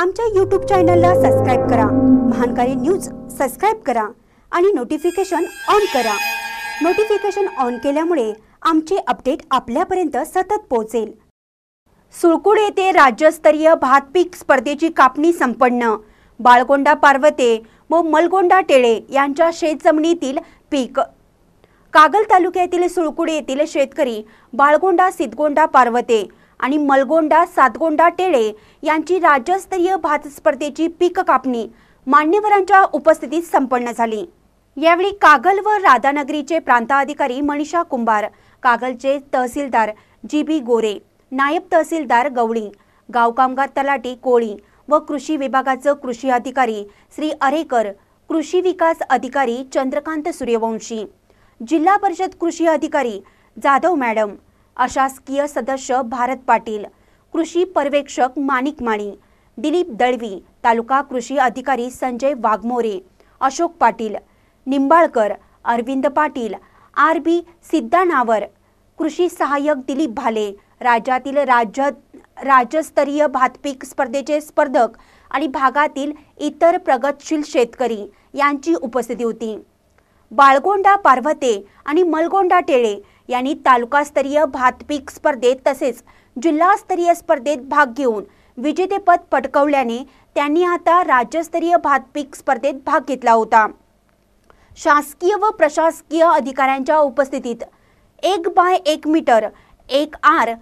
आमच्या यूट्यूब चॅनलला सबस्क्राईब करा महानकारी न्यूज सबस्क्राईब करा आणि नोटिफिकेशन ऑन करा नोटिफिकेशन ऑन केल्यामुळे आमचे अपडेट आपल्यापर्यंत सतत पोहोचेल सुळकुड येथे राज्यस्तरीय भातपीक स्पर्धेची कापणी संपन्न बाळगोंडा पार्वते व मलगोंडा टेळे यांच्या शेतजमिनीतील पीक कागल तालुक्यातील सुळकुड येथील शेतकरी बाळगोंडा सिद्धगोंडा पार्वते आणि मलगोंडा सातगोंडा टेळे यांची राज्यस्तरीय भात स्पर्धेची पीक कापणी मान्यवरांच्या उपस्थितीत संपन्न झाली यावेळी कागल व राधानगरीचे प्रांताधिकारी मनीषा कुंभार कागलचे तहसीलदार जी बी गोरे नायब तहसीलदार गवळी गावकामगार तलाटी कोळी व कृषी विभागाचं कृषी अधिकारी श्री अरेकर कृषी विकास अधिकारी चंद्रकांत सूर्यवंशी जिल्हा परिषद कृषी अधिकारी जाधव मॅडम अशासकीय सदस्य भारत पाटील कृषी पर्यवेक्षक माणिक माणी दिलीप दळवी तालुका कृषी अधिकारी संजय वाघमोरे अशोक पाटील निंबाळकर अरविंद पाटील आर बी सिद्धानावर कृषी सहाय्यक दिलीप भाले राज्यातील राज्य राज्यस्तरीय भातपीक स्पर्धेचे स्पर्धक आणि भागातील इतर प्रगतशील शेतकरी यांची उपस्थिती होती बाळगोंडा पार्वते आणि मलगोंडा टेळे यांनी तालुकास्तरीय भातपीक स्पर्धेत तसेच जिल्हास्तरीय स्पर्धेत भाग घेऊन विजेतेपद पटकवल्याने त्यांनी आता राज्यस्तरीय भातपीक स्पर्धेत भाग घेतला होता शासकीय व प्रशासकीय अधिकाऱ्यांच्या उपस्थितीत एक बाय एक मीटर एक आर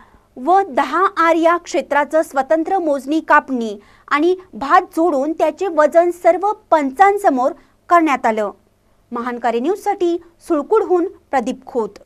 व दहा आर या क्षेत्राचं स्वतंत्र मोजणी कापणी आणि भात जोडून त्याचे वजन सर्व पंचांसमोर करण्यात आलं महानकारी न्यूजसाठी सुळकुडहून प्रदीप खोत